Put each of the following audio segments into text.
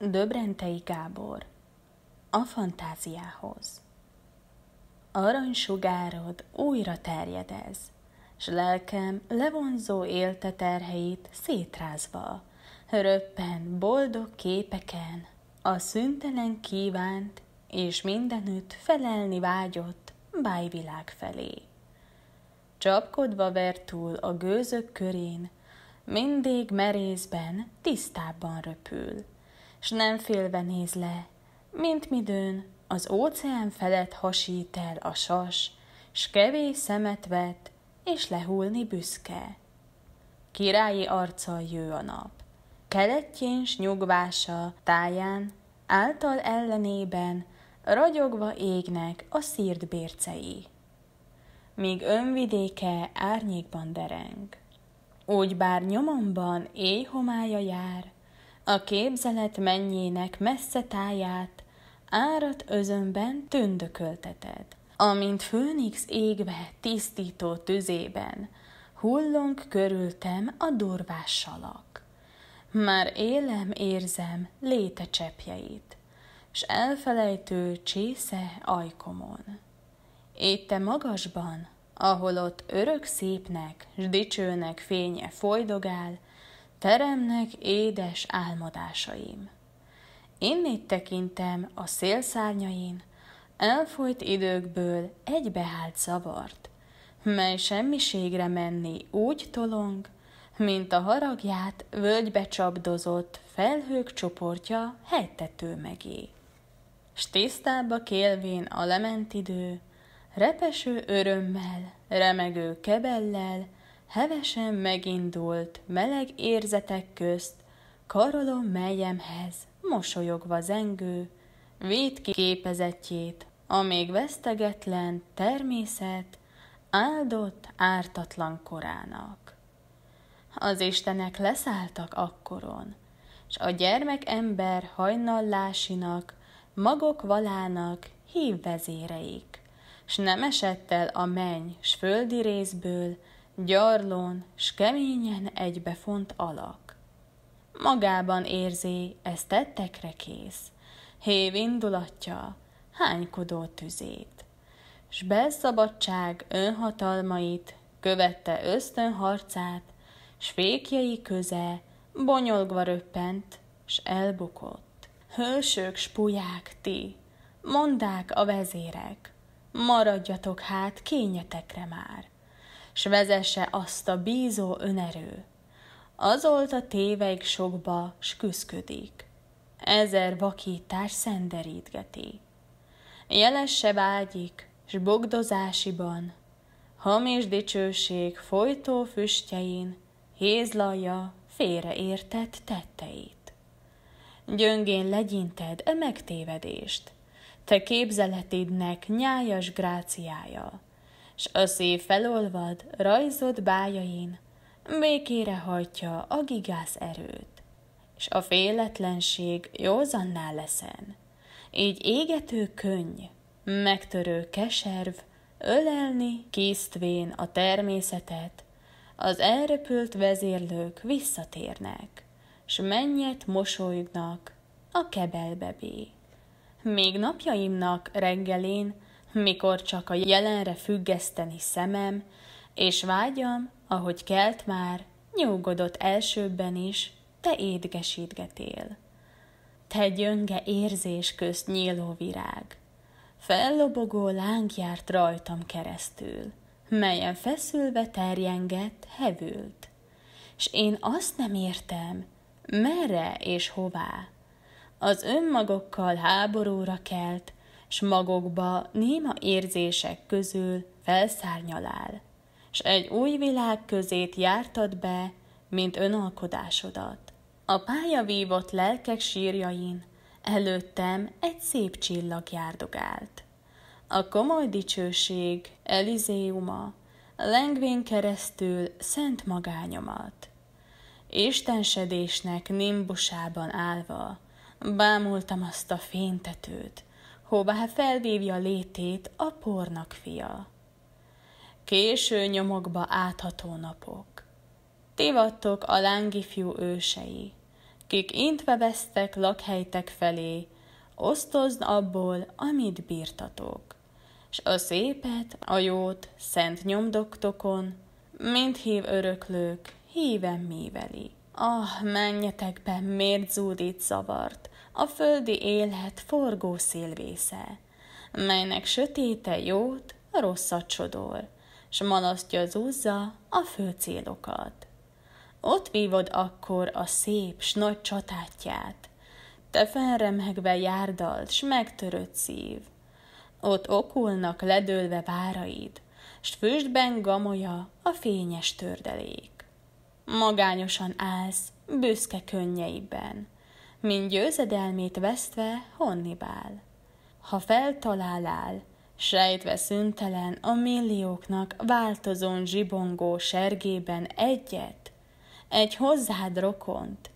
Döbrentei Gábor A fantáziához Aranysugárod újra terjedez, S lelkem levonzó élte terheit szétrázva, Röppen boldog képeken, A szüntelen kívánt, és mindenütt felelni vágyott bájvilág felé. Csapkodva ver túl a gőzök körén, mindig merészben, tisztábban röpül – s nem félve néz le, mint midőn az óceán felett hasít el a sas, s kevés szemet vet, és lehulni büszke. Királyi arca jő a nap, keletjén s nyugvása táján, által ellenében, ragyogva égnek a szírt bércei. Míg önvidéke árnyékban dereng, úgy bár nyomomban éjhomája jár, a képzelet mennyének messze táját, árat özönben tündökölteted. Amint főnix égbe, tisztító tüzében, hullunk körültem a durvás salak. Már élem érzem léte csepjeit, s elfelejtő csésze ajkomon. Éte magasban, ahol ott örök szépnek, s dicsőnek fénye folydogál, Teremnek édes álmodásaim. Innét tekintem a szélszárnyain, elfolyt időkből egybeállt zavart, mely semmiségre menni úgy tolong, mint a haragját völgybe csapdozott felhők csoportja helytető megé. S tisztába kélvén a lement idő, repeső örömmel, remegő kebellel, Hevesen megindult, meleg érzetek közt, karolom melyemhez, mosolyogva zengő, véd ki képezetjét, a még vesztegetlen természet áldott ártatlan korának. Az istenek leszálltak akkoron, s a gyermek ember hajnallásinak, magok valának hív vezéreik, s nem esett el a menny s földi részből, gyarlón, s keményen egybefont alak. Magában érzi, ez tettekre kész, hév indulatja, hánykodó tüzét. S belszabadság önhatalmait, követte ösztönharcát, s fékjei köze, bonyolgva röppent, s elbukott. Hősök spuják ti, mondák a vezérek, maradjatok hát kényetekre már s vezesse azt a bízó önerő. Azolta téveik sokba, s küszködik, ezer vakítás szenderítgeti. Jelesse vágyik, s bogdozásiban, hamis dicsőség folytó füstjein, hézlalja félreértett tetteit. Gyöngén legyinted a megtévedést, te képzeletidnek nyájas gráciája, s a szív felolvad rajzott bájain, Békére hagyja a gigász erőt, És a féletlenség józanná leszen, Így égető könny, megtörő keserv, Ölelni kisztvén a természetet, Az elrepült vezérlők visszatérnek, S mennyet mosolyognak a kebelbebé. Még napjaimnak reggelén, mikor csak a jelenre függeszteni szemem, és vágyam, ahogy kelt már, nyugodott elsőbben is, te édgesítgetél. Te gyönge érzés közt nyíló virág, fellobogó láng járt rajtam keresztül, melyen feszülve terjengett, hevült. S én azt nem értem, merre és hová. Az önmagokkal háborúra kelt, s magokba néma érzések közül felszárnyalál, s egy új világ közét jártad be, mint önalkodásodat. A pálya vívott lelkek sírjain előttem egy szép csillag járdogált. A komoly dicsőség, Elizéuma, lengvén keresztül szent magányomat. Istensedésnek nimbusában állva, bámultam azt a fénytetőt, hová felvívja létét a pornak fia. Késő nyomokba átható napok, ti a lángi fiú ősei, kik intve vesztek lakhelytek felé, osztozd abból, amit bírtatok, s a szépet, a jót, szent nyomdoktokon, mint hív öröklők, híven míveli. Ah, menjetek be, miért zúdít zavart, a földi élet forgó szélvésze, melynek sötéte jót, rosszat sodor, s malasztja zúzza a fő célokat. Ott vívod akkor a szép s nagy csatátját, te felremegve járdalt s megtörött szív. Ott okulnak ledőlve váraid, s füstben gamolya a fényes tördelék. Magányosan állsz, büszke könnyeiben, mint győzedelmét vesztve Honnibál. Ha feltalálál, sejtve szüntelen a millióknak változón zsibongó sergében egyet, egy hozzád rokont,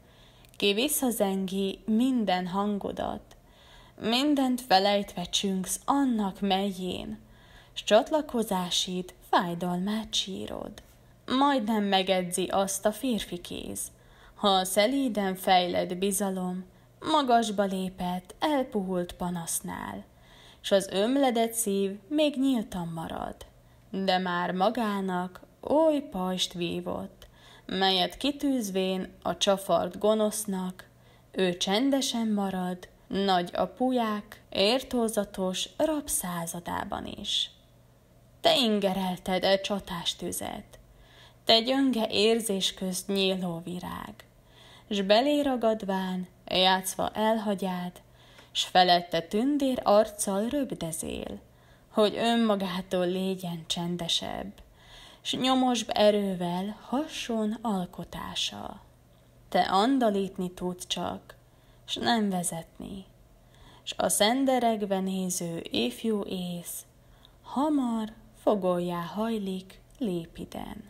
ki visszazengi minden hangodat, mindent felejtve csünksz annak melyén, s csatlakozásid fájdalmát sírod. Majdnem megedzi azt a férfi kéz, a szelíden fejled bizalom magasba lépett, elpuhult panasznál, s az ömledett szív még nyíltan marad, de már magának oly pajst vívott, melyet kitűzvén a csafart gonosznak, ő csendesen marad, nagy apuják, értózatos rabszázadában is. Te ingerelted e csatástüzet, te gyönge érzés közt nyíló virág, s belé ragadván, játszva elhagyád, s felette tündér arccal röbdezél, hogy önmagától légyen csendesebb, s nyomosb erővel hason alkotása. Te andalítni tudsz csak, s nem vezetni, s a szenderegve néző ifjú ész hamar fogoljá hajlik lépiden.